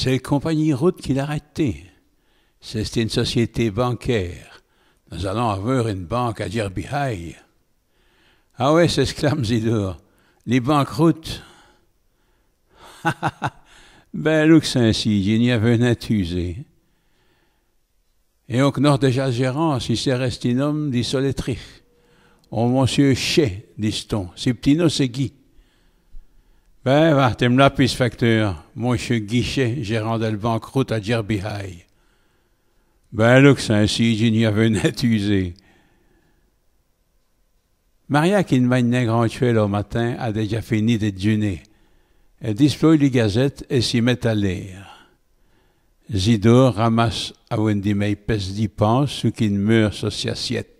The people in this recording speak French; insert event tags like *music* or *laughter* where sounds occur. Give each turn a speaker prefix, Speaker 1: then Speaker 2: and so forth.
Speaker 1: C'est les compagnies routes qui l'arrêtaient. C'est une société bancaire. Nous allons avoir une banque à High. Ah ouais, s'exclame Zidor. Les banques routes. *laughs* ben, look, ainsi, il n'y avait un usé. Et au nord déjà gérant, si c'est resté un homme, dit Oh, monsieur Chez, dit-on. C'est Ptino, c'est Guy. Ben, va, Moi, mon Monsieur Guichet, gérant de la route à High. Ben, c'est ainsi, n'y avais net usé. Maria qui ne grand-chose au matin a déjà fini de dîner. Elle déploie les gazettes et s'y met à lire. Zidore ramasse à Wendy May dix pans, ce qui ne
Speaker 2: meurt sur